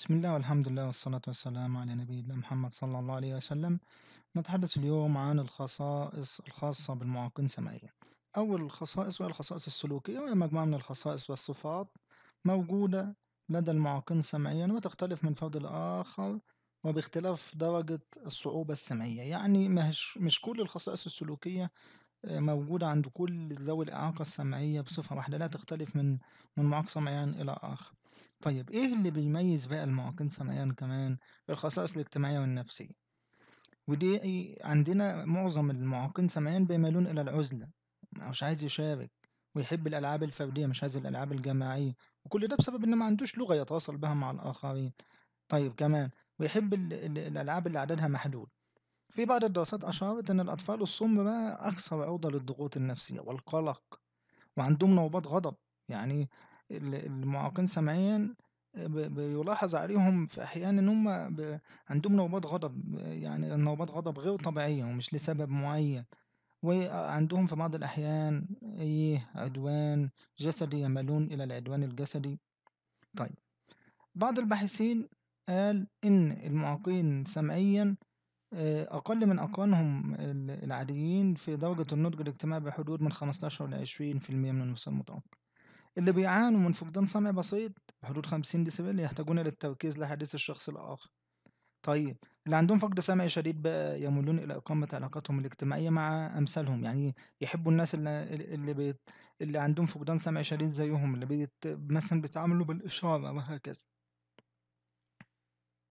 بسم الله والحمد لله والصلاة والسلام على نبينا محمد صلى الله عليه وسلم نتحدث اليوم عن الخصائص الخاصة بالمعاقين سمعيا أول الخصائص وهي الخصائص السلوكية وهي مجموعة من الخصائص والصفات موجودة لدى المعاقين سمعيا وتختلف من فرد لآخر وباختلاف درجة الصعوبة السمعية يعني مش كل الخصائص السلوكية آه، موجودة عند كل ذوي الإعاقة السمعية بصفة واحدة لا تختلف من من معاق سمعيا إلى آخر طيب إيه اللي بيميز بقى المعاقين سمعيا كمان؟ الخصائص الاجتماعية والنفسية، ودي عندنا معظم المعاقين سمعيا بيميلون إلى العزلة، مش عايز يشارك ويحب الألعاب الفردية مش عايز الألعاب الجماعية، وكل ده بسبب إن ما عندوش لغة يتواصل بها مع الآخرين، طيب كمان ويحب ال ال الألعاب اللي عددها محدود، في بعض الدراسات أشارت إن الأطفال الصم بقى أكثر عرضة للضغوط النفسية والقلق، وعندهم نوبات غضب يعني المعاقين سمعيا آه، بيلاحظ عليهم في أحيان إن هم عندهم نوبات غضب يعني نوبات غضب غير طبيعية ومش لسبب معين وعندهم في بعض الأحيان إيه عدوان جسدي يميلون إلى العدوان الجسدي طيب بعض الباحثين قال إن المعاقين سمعيا آه، أقل من أقانهم العاديين في درجة النضج الاجتماعي بحدود من 15 ل 20% من المستوى المتوقع. اللي بيعانوا من فقدان سمع بسيط بحدود 50 ديسيبل يحتاجون للتركيز لحديث الشخص الآخر طيب اللي عندهم فقد سمعي شديد بقى يميلون إلى إقامة علاقاتهم الاجتماعية مع أمثالهم يعني يحبوا الناس اللي اللي, بيت... اللي عندهم فقدان سمعي شديد زيهم اللي بيت... مثلا بيتعاملوا بالإشارة وهكذا